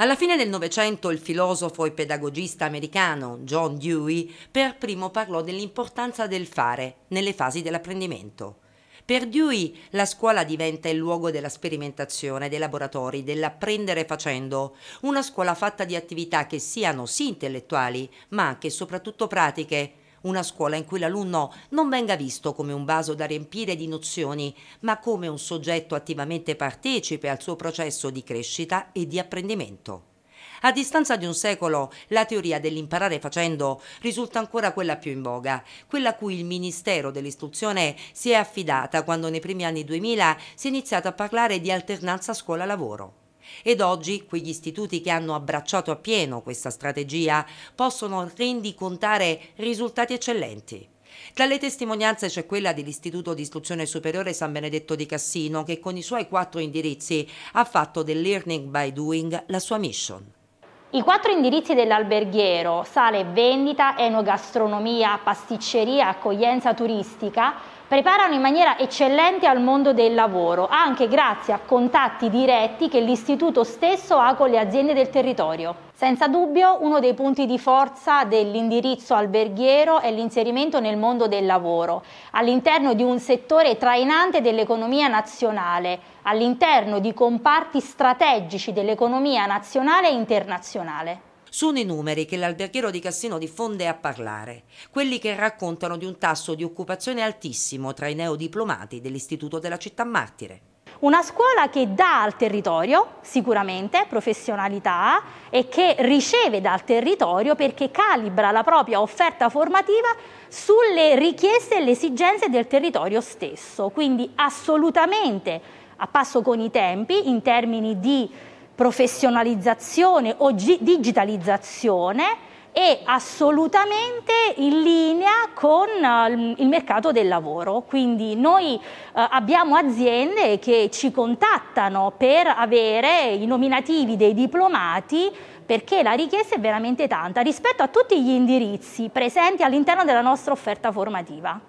Alla fine del Novecento il filosofo e pedagogista americano John Dewey per primo parlò dell'importanza del fare nelle fasi dell'apprendimento. Per Dewey la scuola diventa il luogo della sperimentazione, dei laboratori, dell'apprendere facendo, una scuola fatta di attività che siano sì intellettuali, ma anche e soprattutto pratiche, una scuola in cui l'alunno non venga visto come un vaso da riempire di nozioni, ma come un soggetto attivamente partecipe al suo processo di crescita e di apprendimento. A distanza di un secolo, la teoria dell'imparare facendo risulta ancora quella più in voga, quella a cui il Ministero dell'Istruzione si è affidata quando nei primi anni 2000 si è iniziato a parlare di alternanza scuola-lavoro. Ed oggi quegli istituti che hanno abbracciato appieno questa strategia possono rendicontare risultati eccellenti. Tra le testimonianze c'è quella dell'Istituto di Istruzione Superiore San Benedetto di Cassino che con i suoi quattro indirizzi ha fatto del learning by doing la sua mission. I quattro indirizzi dell'alberghiero, sale e vendita, enogastronomia, pasticceria, accoglienza turistica, preparano in maniera eccellente al mondo del lavoro, anche grazie a contatti diretti che l'istituto stesso ha con le aziende del territorio. Senza dubbio uno dei punti di forza dell'indirizzo alberghiero è l'inserimento nel mondo del lavoro, all'interno di un settore trainante dell'economia nazionale, all'interno di comparti strategici dell'economia nazionale e internazionale. Sono i numeri che l'alberghiero di Cassino diffonde a parlare, quelli che raccontano di un tasso di occupazione altissimo tra i neodiplomati dell'Istituto della Città Martire. Una scuola che dà al territorio sicuramente professionalità e che riceve dal territorio perché calibra la propria offerta formativa sulle richieste e le esigenze del territorio stesso, quindi assolutamente a passo con i tempi in termini di professionalizzazione o digitalizzazione è assolutamente in linea con uh, il mercato del lavoro. Quindi noi uh, abbiamo aziende che ci contattano per avere i nominativi dei diplomati perché la richiesta è veramente tanta rispetto a tutti gli indirizzi presenti all'interno della nostra offerta formativa.